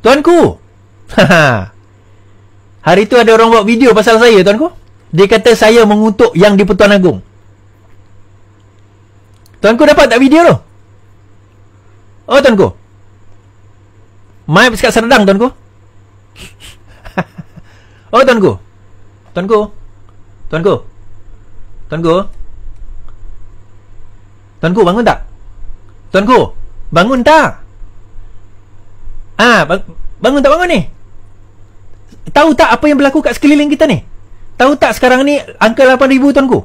Tuanku. Haha. Hari tu ada orang buat video pasal saya, tuanku. Dia kata saya mengutuk yang di Pertuan Agong. Tuanku dapat tak video tu? Oh, tuanku. Maaf sekat serdang, tuanku. oh, tuanku. Tuanku. Tuanku. Tuanku. Tuanku bangun tak? Tuanku, bangun tak? Ah, ha, bangun tak bangun ni? Tahu tak apa yang berlaku kat sekeliling kita ni? Tahu tak sekarang ni angka 8,000 tuanku?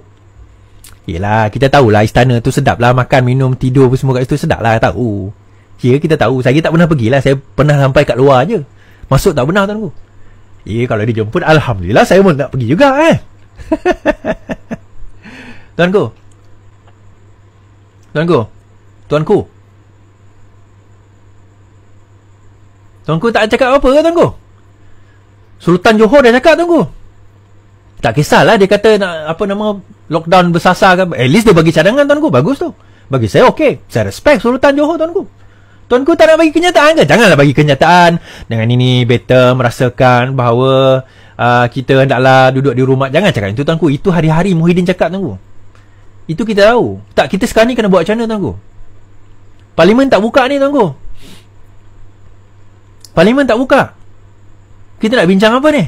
Yelah, kita tahulah istana tu sedap lah. Makan, minum, tidur pun semua kat situ sedap lah. Tahu. Ya, yeah, kita tahu. Saya tak pernah pergi lah. Saya pernah sampai kat luar je. Masuk tak pernah tuanku. Ya, yeah, kalau dia jemput, Alhamdulillah saya pun tak pergi juga eh. tuanku. Tuanku. Tuanku. Tuanku. Tuanku tak cakap apa-apa ke Tuanku? Sultan Johor dah cakap Tuanku. Tak kisahlah dia kata nak apa nama lockdown bersasar ke. At least dia bagi cadangan Tuanku. Bagus tu. Bagi saya okey. Saya respect Sultan Johor Tuanku. Tuanku tak nak bagi kenyataan ke? Janganlah bagi kenyataan. Dengan ini better merasakan bahawa uh, kita hendaklah duduk di rumah. Jangan cakap itu Tuanku. Itu hari-hari Muhyiddin cakap Tuanku. Itu kita tahu. Tak, kita sekarang ni kena buat macam mana Tuanku? Parlimen tak buka ni Tuanku. Parlimen tak buka Kita nak bincang apa ni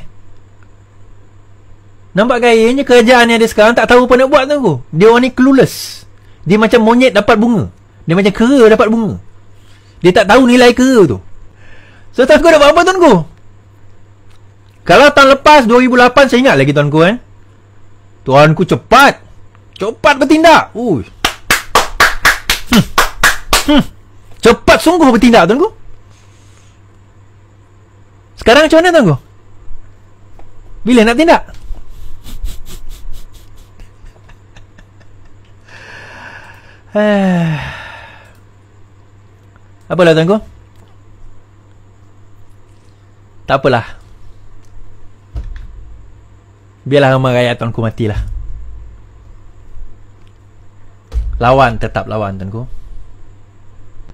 Nampak gayanya kerajaan yang ada sekarang Tak tahu apa nak buat tu Dia orang ni clueless Dia macam monyet dapat bunga Dia macam kera dapat bunga Dia tak tahu nilai kera tu So tak kau nak buat apa tuan ku Kalau tahun lepas 2008 Saya ingat lagi tuan ku kan eh? Tuan ku cepat Cepat bertindak Ui. Hmm. Hmm. Cepat sungguh bertindak tuan ku sekarang macam mana tangguh? Bila nak tindak? Apalah tuan ku Tak apalah Biarlah ramai rakyat tuan matilah Lawan tetap lawan tuan